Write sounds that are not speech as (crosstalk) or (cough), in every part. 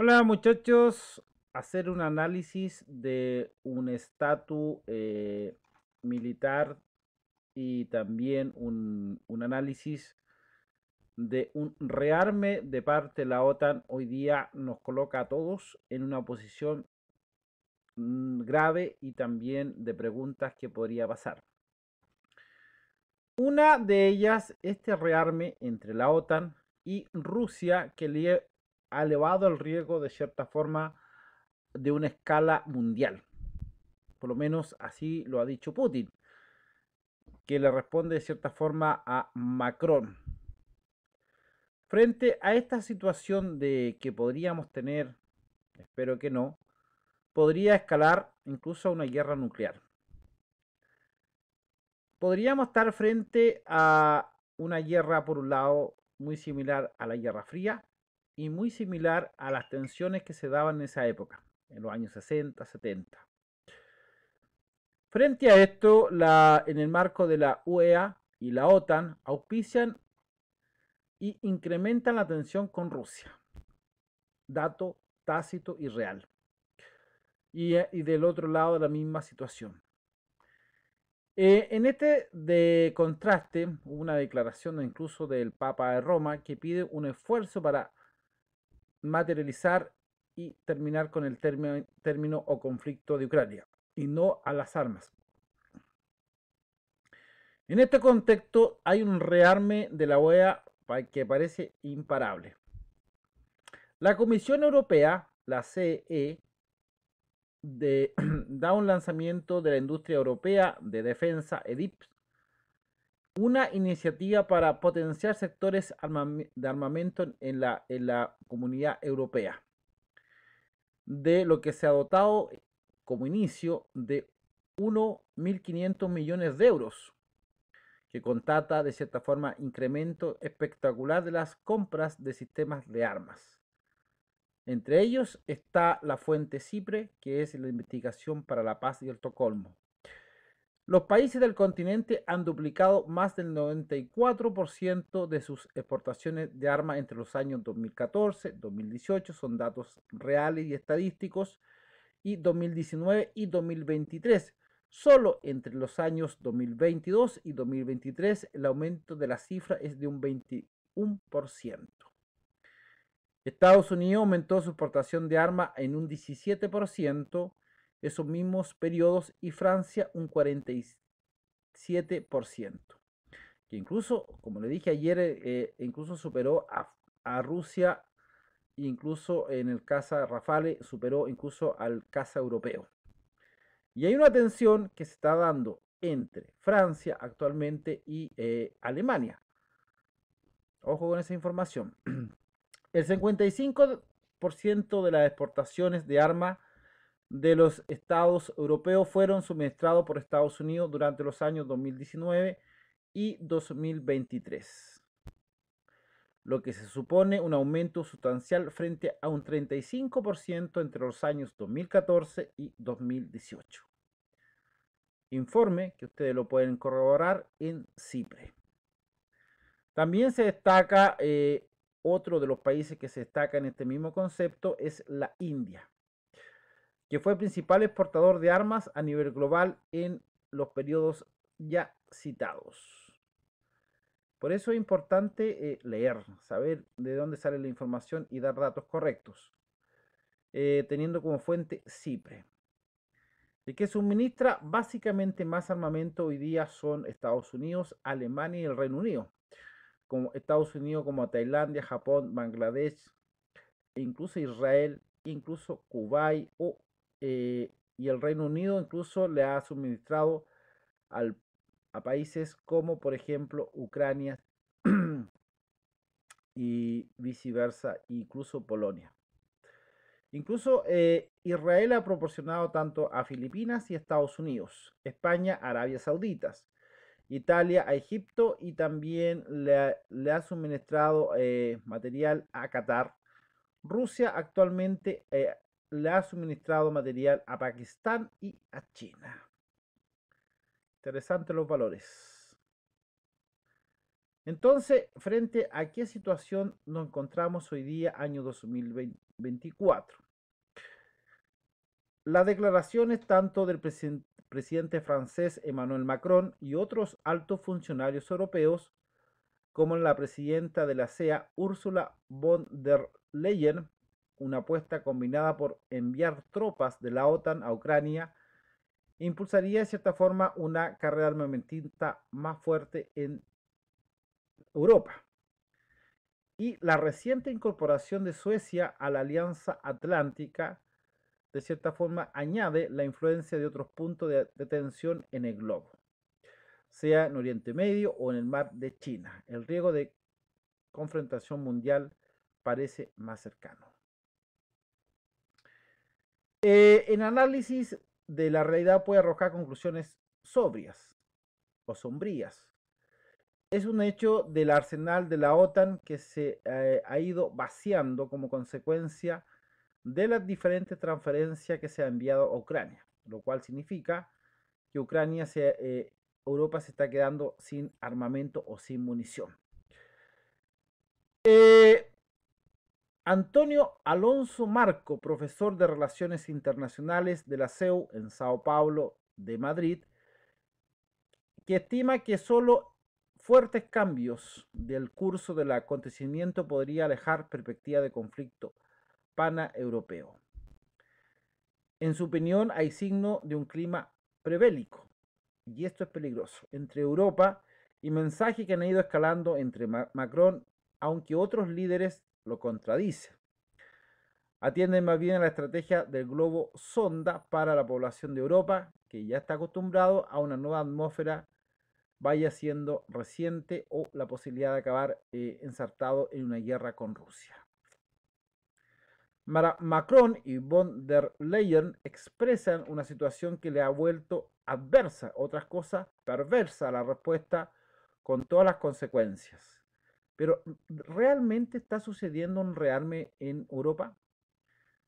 Hola muchachos, hacer un análisis de un estatus eh, militar y también un, un, análisis de un rearme de parte de la OTAN hoy día nos coloca a todos en una posición mm, grave y también de preguntas que podría pasar. Una de ellas, este rearme entre la OTAN y Rusia que, le, ha elevado el riesgo de cierta forma de una escala mundial. Por lo menos así lo ha dicho Putin, que le responde de cierta forma a Macron. Frente a esta situación de que podríamos tener, espero que no, podría escalar incluso a una guerra nuclear. Podríamos estar frente a una guerra, por un lado, muy similar a la Guerra Fría, y muy similar a las tensiones que se daban en esa época, en los años 60, 70. Frente a esto, la, en el marco de la UEA y la OTAN, auspician y incrementan la tensión con Rusia. Dato tácito y real. Y, eh, del otro lado, la misma situación. Eh, en este de contraste, una declaración incluso del Papa de Roma que pide un esfuerzo para materializar y terminar con el término, o conflicto de Ucrania, y no a las armas. En este contexto hay un rearme de la OEA que parece imparable. La Comisión Europea, la CE, de, (clears throat) da un lanzamiento de la industria europea de defensa, EDIP, una iniciativa para potenciar sectores de armamento en la, en la comunidad europea, de lo que se ha dotado como inicio de 1.500 millones de euros, que contata de cierta forma incremento espectacular de las compras de sistemas de armas. Entre ellos está la fuente CIPRE, que es la investigación para la paz y el Tocolmo, los países del continente han duplicado más del 94% de sus exportaciones de armas entre los años 2014, 2018, son datos reales y estadísticos, y 2019 y 2023. Solo entre los años 2022 y 2023 el aumento de la cifra es de un 21%. Estados Unidos aumentó su exportación de armas en un 17%, esos mismos periodos y Francia un 47%, que incluso, como le dije ayer, eh, eh, incluso superó a, a Rusia, incluso en el caza Rafale superó incluso al caza europeo. Y hay una tensión que se está dando entre Francia actualmente y eh, Alemania. Ojo con esa información. (clears throat) El 55% de las exportaciones de armas de los estados europeos fueron suministrados por Estados Unidos durante los años 2019 y 2023, lo que se supone un aumento sustancial frente a un 35% entre los años 2014 y 2018. Informe que ustedes lo pueden corroborar en CIPRE. También se destaca, eh, otro de los países que se destaca en este mismo concepto es la India que fue principal exportador de armas a nivel global en los periodos ya citados. Por eso es importante eh, leer, saber de dónde sale la información y dar datos correctos, eh, teniendo como fuente CIPRE. El que suministra básicamente más armamento hoy día son Estados Unidos, Alemania y el Reino Unido. Como Estados Unidos como Tailandia, Japón, Bangladesh, e incluso Israel, incluso Kuwait o eh, y el Reino Unido incluso le ha suministrado al, a países como por ejemplo Ucrania (clears throat) y viceversa, incluso Polonia. Incluso eh, Israel ha proporcionado tanto a Filipinas y Estados Unidos, España, Arabia Sauditas, Italia a Egipto y también le, ha suministrado eh, material a Qatar. Rusia actualmente eh, le ha suministrado material a Pakistán y a China. Interesantes los valores. Entonces, frente a qué situación nos encontramos hoy día, año 2024. Las declaraciones tanto del presidente francés Emmanuel Macron y otros altos funcionarios europeos, como la presidenta de la CEA, Ursula von der Leyen, una apuesta combinada por enviar tropas de la OTAN a Ucrania, impulsaría de cierta forma una carrera armamentista más fuerte en Europa. Y la reciente incorporación de Suecia a la Alianza Atlántica, de cierta forma, añade la influencia de otros puntos de, tensión en el globo, sea en Oriente Medio o en el mar de China. El riesgo de confrontación mundial parece más cercano. Eh, en análisis de la realidad puede arrojar conclusiones sobrias o sombrías. Es un hecho del arsenal de la OTAN que se eh, ha ido vaciando como consecuencia de las diferentes transferencias que se ha enviado a Ucrania, lo cual significa que Ucrania se, eh, Europa se está quedando sin armamento o sin munición. Eh, Antonio Alonso Marco, profesor de Relaciones Internacionales de la CEU en Sao Paulo de Madrid, que estima que solo fuertes cambios del curso del acontecimiento podría alejar perspectiva de conflicto paneuropeo. En su opinión, hay signo de un clima prebélico, y esto es peligroso, entre Europa y mensaje que han ido escalando entre Macron, aunque otros líderes lo contradice. Atienden más bien a la estrategia del globo sonda para la población de Europa, que ya está acostumbrado a una nueva atmósfera, vaya siendo reciente o la posibilidad de acabar eh, ensartado en una guerra con Rusia. Macron y von der Leyen expresan una situación que le ha vuelto adversa, otras cosas, perversa la respuesta con todas las consecuencias. Pero mm, mm, ¿realmente está sucediendo un realme en Europa?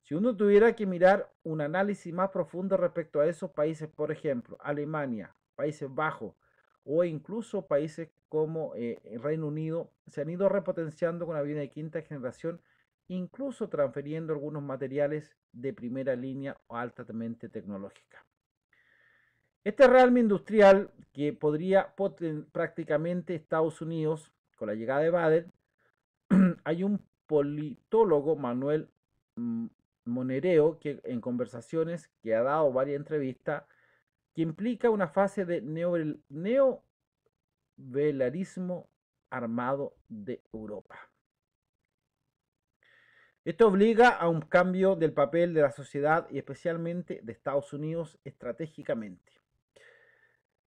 Si uno tuviera que mirar un análisis más profundo respecto a esos países, por ejemplo, Alemania, Países Bajos o incluso países como el eh, eh, Reino Unido, se han ido repotenciando con aviones de quinta generación, incluso transfiriendo algunos materiales de primera línea o altamente tecnológica. Este realme industrial que podría prácticamente Estados Unidos con la llegada de Bader, (clears throat) hay un politólogo, Manuel Monereo, que en conversaciones que ha dado varias entrevistas, que implica una fase de neovelarismo armado de Europa. Esto obliga a un cambio del papel de la sociedad y especialmente de Estados Unidos estratégicamente.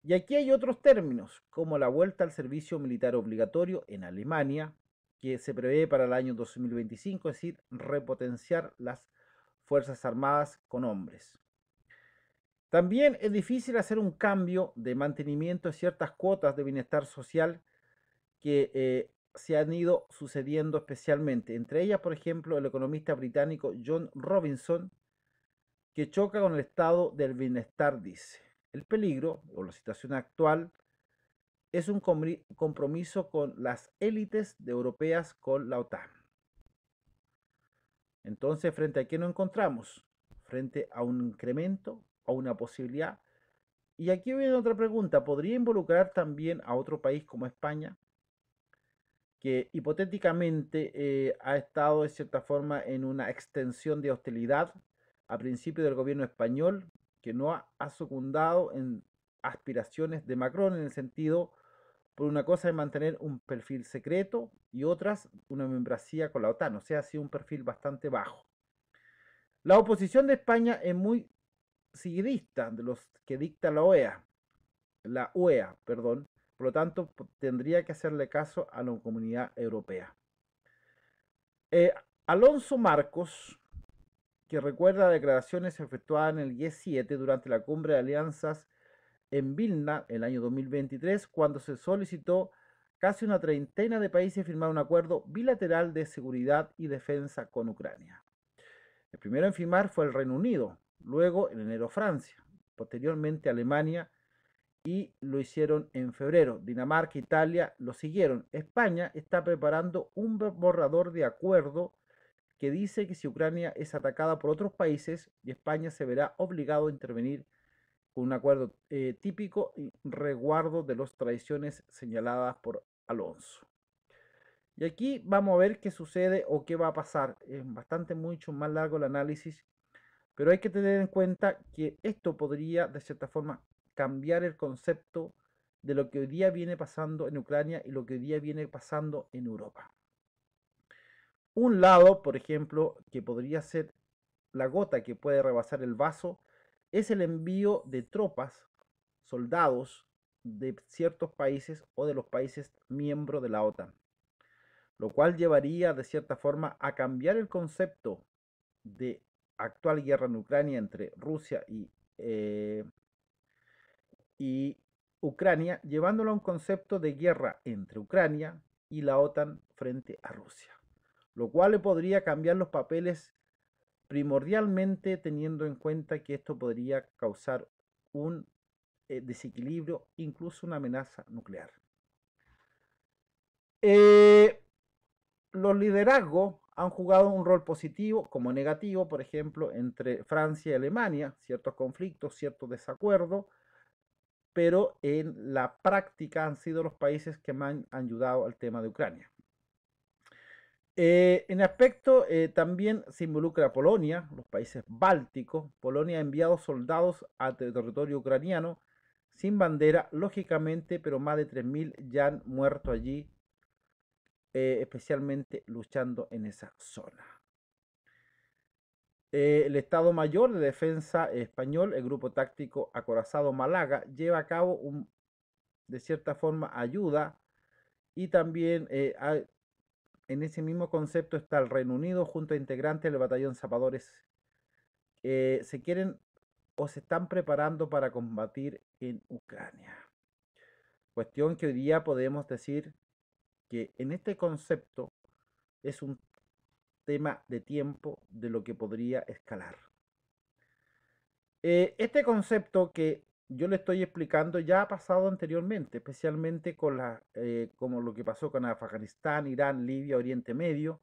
Y aquí hay otros términos, como la vuelta al servicio militar obligatorio en Alemania, que se prevé para el año 2025, es decir, repotenciar las Fuerzas Armadas con hombres. También es difícil hacer un cambio de mantenimiento de ciertas cuotas de bienestar social que eh, se han ido sucediendo especialmente. Entre ellas, por ejemplo, el economista británico John Robinson, que choca con el estado del bienestar, dice. El peligro o la situación actual es un compromiso con las élites europeas con la OTAN. Entonces, ¿frente a qué nos encontramos? Frente a un incremento, a una posibilidad. Y aquí viene otra pregunta, ¿podría involucrar también a otro país como España? que hipotéticamente eh, ha estado de cierta forma en una extensión de hostilidad a principio del gobierno español que no ha, sucundado secundado en aspiraciones de Macron en el sentido, por una cosa, de mantener un perfil secreto y otras, una membresía con la OTAN. O sea, ha sido un perfil bastante bajo. La oposición de España es muy seguidista de los que dicta la OEA, la UEA, perdón, por lo tanto tendría que hacerle caso a la comunidad europea. Eh, Alonso Marcos, que recuerda declaraciones efectuadas en el G7 durante la cumbre de alianzas en Vilna el año 2023, cuando se solicitó casi una treintena de países firmar un acuerdo bilateral de seguridad y defensa con Ucrania. El primero en firmar fue el Reino Unido, luego en enero Francia, posteriormente Alemania y lo hicieron en febrero. Dinamarca, e Italia lo siguieron. España está preparando un borrador de acuerdo que dice que si Ucrania es atacada por otros países, España se verá obligado a intervenir con un acuerdo eh, típico y resguardo de las traiciones señaladas por Alonso. Y aquí vamos a ver qué sucede o qué va a pasar. Es bastante mucho más largo el análisis, pero hay que tener en cuenta que esto podría, de cierta forma, cambiar el concepto de lo que hoy día viene pasando en Ucrania y lo que hoy día viene pasando en Europa. Un lado, por ejemplo, que podría ser la gota que puede rebasar el vaso, es el envío de tropas, soldados de ciertos países o de los países miembros de la OTAN, lo cual llevaría de cierta forma a cambiar el concepto de actual guerra en Ucrania entre Rusia y, eh, Ucrania, llevándolo a un concepto de guerra entre Ucrania y la OTAN frente a Rusia lo cual le podría cambiar los papeles primordialmente teniendo en cuenta que esto podría causar un eh, desequilibrio, incluso una amenaza nuclear. Eh, los liderazgos han jugado un rol positivo como negativo, por ejemplo, entre Francia y Alemania, ciertos conflictos, ciertos desacuerdos, pero en la práctica han sido los países que más han ayudado al tema de Ucrania. Eh, en aspecto, eh, también se involucra Polonia, los países bálticos. Polonia ha enviado soldados al territorio ucraniano sin bandera, lógicamente, pero más de 3.000 ya han muerto allí, eh, especialmente luchando en esa zona. el Estado Mayor de Defensa Español, el Grupo Táctico Acorazado Málaga, lleva a cabo de cierta forma ayuda y también ha en ese mismo concepto está el Reino Unido junto a integrantes del batallón Zapadores. que eh, se quieren o se están preparando para combatir en Ucrania. Cuestión que hoy día podemos decir que en este concepto es un tema de tiempo de lo que podría escalar. Eh, este concepto que yo le estoy explicando ya ha pasado anteriormente, especialmente con la, eh, como lo que pasó con Afganistán, Irán, Libia, Oriente Medio.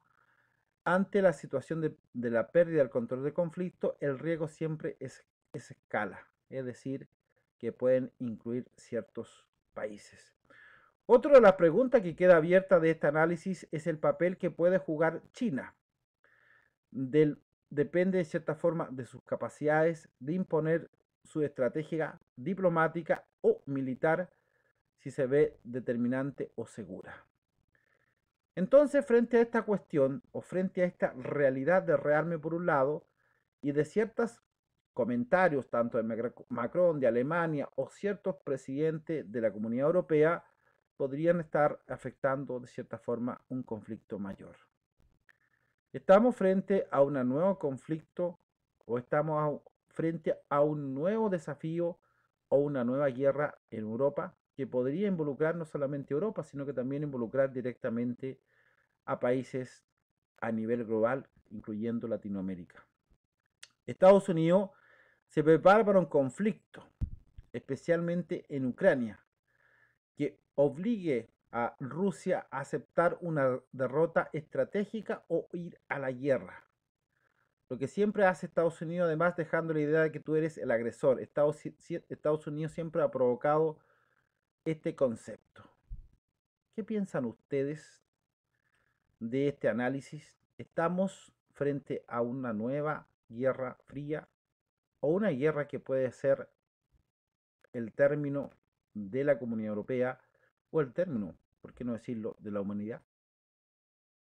Ante la situación de, la pérdida del control de conflicto, el riesgo siempre es, escala, es decir, que pueden incluir ciertos países. Otra de las preguntas que queda abierta de este análisis es el papel que puede jugar China. Del, depende de cierta forma de sus capacidades de imponer su estrategia diplomática o militar si se ve determinante o segura. Entonces, frente a esta cuestión o frente a esta realidad de rearme por un lado y de ciertos comentarios tanto de Macron, de Alemania o ciertos presidentes de la Comunidad Europea, podrían estar afectando de cierta forma un conflicto mayor. Estamos frente a un nuevo conflicto o estamos frente a un nuevo desafío o una nueva guerra en Europa que podría involucrar no solamente Europa, sino que también involucrar directamente a países a nivel global, incluyendo Latinoamérica. Estados Unidos se prepara para un conflicto, especialmente en Ucrania, que obligue a Rusia a aceptar una derrota estratégica o ir a la guerra. Lo que siempre hace Estados Unidos, además dejando la idea de que tú eres el agresor. Estados, Unidos siempre ha provocado este concepto. ¿Qué piensan ustedes de este análisis? ¿Estamos frente a una nueva guerra fría o una guerra que puede ser el término de la Comunidad Europea o el término, por qué no decirlo, de la humanidad?